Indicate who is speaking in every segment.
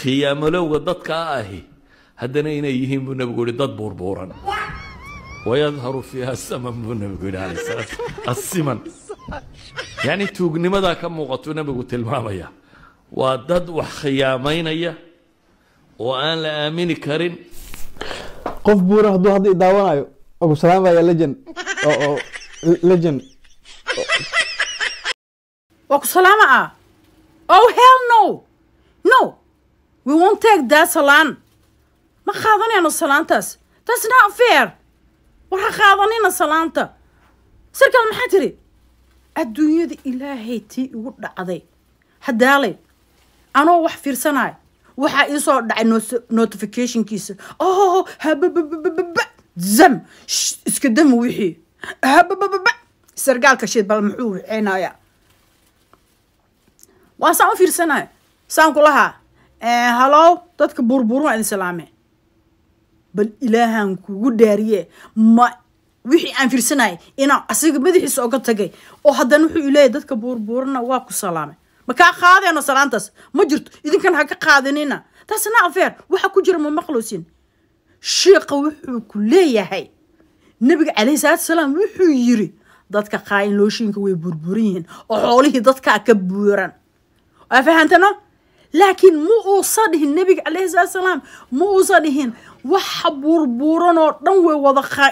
Speaker 1: khiyaamalowga dadkaa ahi haddana inay yihiin buu nabigu yihi dad buurbuuran wayadharu fiiha saman buu nabigu yihi alay salaam asiman yacni tuugnimadaa ka muuqatuu nabigu tilmaamaya waa dad wax khiyaamaynaya oo aan la aamini karin qof buura hadduu hadda idaawanayo ogu salaamaya lejen oo lejen
Speaker 2: waku salaama ah oh hell no no we won't take that salaan ma qaadanayno salaantaas that's not fair war ha qaadanina salaanta sarkaal maxaa tiri adduunyada ilaahay tii igu dhacday hadaalay anoo wax fiirsanaayo waxaa ii soo dhacay notificationkiisa oh habababababa zam iska dama wixii hababababa sargaalka shid bal muxuu wixeenayaa waa saan u fiirsanaayo saan kulahaa halow eh, dadka buurbuur waa idin salaame bal ilaahaan kugu dhaariye ma wixii aan fiirsanayay inaa asiga madaxiisa oga tagay oo haddana wuxuu ileeyahy dadka buurbuurana waa ku salaamay ma kaa qaadeeno salaantaas ma jirto idinkan ha ka qaadanina taasna afeer waxa ku jira ma maqloosin sheekha wuxuu ku leeyahay nabiga calayhi salaatu salaam wuxuu yiri dadka qaa in looshiinka way buurbuuran yihiin oo xoolihii dadkaa ka buuran waa fahantano laakiin ma uusa dhihin nebiga caleyhi salaatsalaam ma uusa dhihin waxa burbuuran oo dhan way wada khaa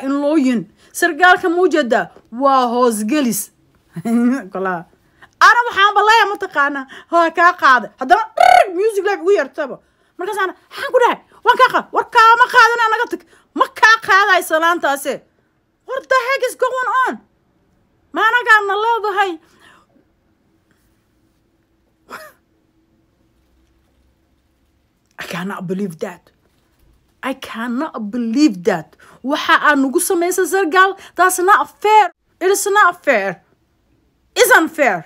Speaker 2: sargaalka mujada waa hoosgelis ana waxaan balaya mataqaana ha kaa qaaday haddana dhar music live ugu yartaba markaasana maxaan ku dhahay waan kaa qaad war kaama qaadana naga tag ma kaa qaaday salaantaase war the heck is going on maanagaa na leedahay cannot believe that I cannot believe that waxa aad nagu samaysa sargal that's not fair it is not fair isn't fair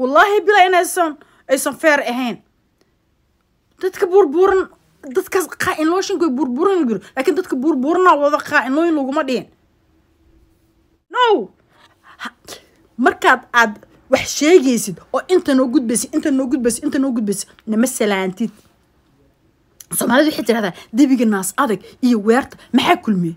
Speaker 2: wallaahi bila inaysan aysan fair ahayn dadka burburan dadkaas qaa-inlooshinku ay burburan giro laakiin dadka burburana wada qaa laguma dhihin no markaad aad wax sheegaysid oo inta noo gudbaysid inta noo gudbaysid inta noo gudbaysid nama salaantid soomaalida waxay tidhahdaa debiga naas adag iyo weerta maxaa kulmiyey